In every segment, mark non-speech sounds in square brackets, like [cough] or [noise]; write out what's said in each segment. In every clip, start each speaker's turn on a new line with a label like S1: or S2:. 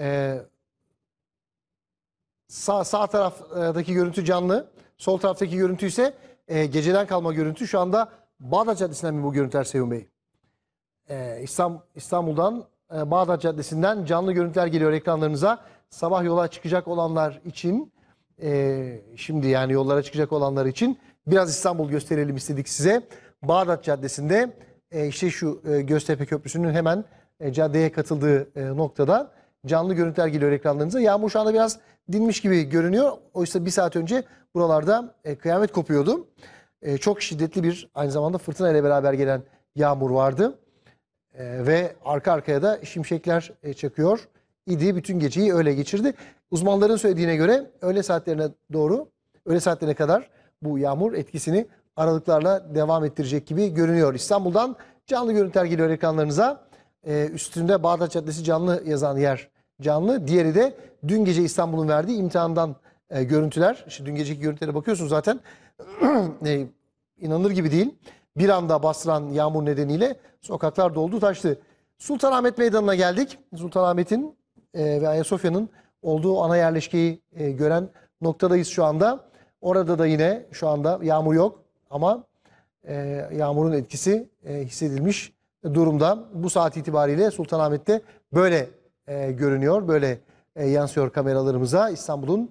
S1: Ee, sağ, sağ taraftaki görüntü canlı. Sol taraftaki görüntü ise e, geceden kalma görüntü. Şu anda Bağdat Caddesi'nden mi bu görüntüler Sevim Bey? Ee, İstanbul'dan e, Bağdat Caddesi'nden canlı görüntüler geliyor ekranlarınıza. Sabah yola çıkacak olanlar için e, şimdi yani yollara çıkacak olanlar için biraz İstanbul gösterelim istedik size. Bağdat Caddesi'nde e, işte şu e, Göztepe Köprüsü'nün hemen e, caddeye katıldığı e, noktada canlı görüntüler geliyor ekranlarınıza. Yağmur şu anda biraz dinmiş gibi görünüyor. Oysa bir saat önce buralarda e, kıyamet kopuyordu. E, çok şiddetli bir aynı zamanda fırtına ile beraber gelen yağmur vardı. E, ve arka arkaya da şimşekler e, çakıyor. İdi bütün geceyi öyle geçirdi. Uzmanların söylediğine göre öğle saatlerine doğru, öğle saatlerine kadar bu yağmur etkisini aralıklarla devam ettirecek gibi görünüyor. İstanbul'dan canlı görüntüler geliyor ekranlarınıza. Ee, üstünde Bağdat Caddesi canlı yazan yer canlı. Diğeri de dün gece İstanbul'un verdiği imtihandan e, görüntüler. İşte dün geceki görüntülere bakıyorsunuz zaten [clears throat] e, inanılır gibi değil. Bir anda bastıran yağmur nedeniyle sokaklar doldu taştı. Sultanahmet Meydanı'na geldik. Sultanahmet'in e, ve Ayasofya'nın olduğu ana yerleşkeyi e, gören noktadayız şu anda. Orada da yine şu anda yağmur yok ama e, yağmurun etkisi e, hissedilmiş durumda. Bu saat itibariyle Sultanahmet'te böyle e, görünüyor. Böyle e, yansıyor kameralarımıza. İstanbul'un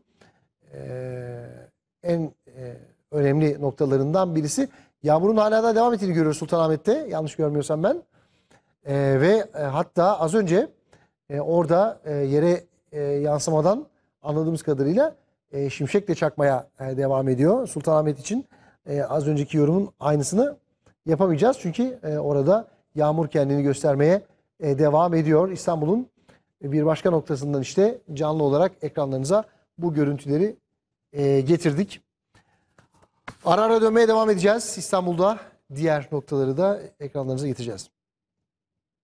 S1: e, en e, önemli noktalarından birisi. Yağmurun hala da devam ettiğini görüyoruz Sultanahmet'te. Yanlış görmüyorsam ben. E, ve e, hatta az önce e, orada e, yere e, yansımadan anladığımız kadarıyla e, şimşek de çakmaya e, devam ediyor. Sultanahmet için e, az önceki yorumun aynısını yapamayacağız. Çünkü e, orada yağmur kendini göstermeye e, devam ediyor. İstanbul'un e, bir başka noktasından işte canlı olarak ekranlarınıza bu görüntüleri e, getirdik. Ara ara dönmeye devam edeceğiz. İstanbul'da diğer noktaları da ekranlarınıza getireceğiz.